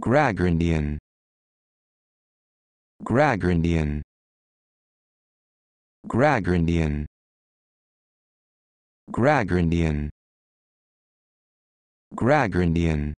Gragrandian Gragrandian Gragrandian Gragrandian Gragrandian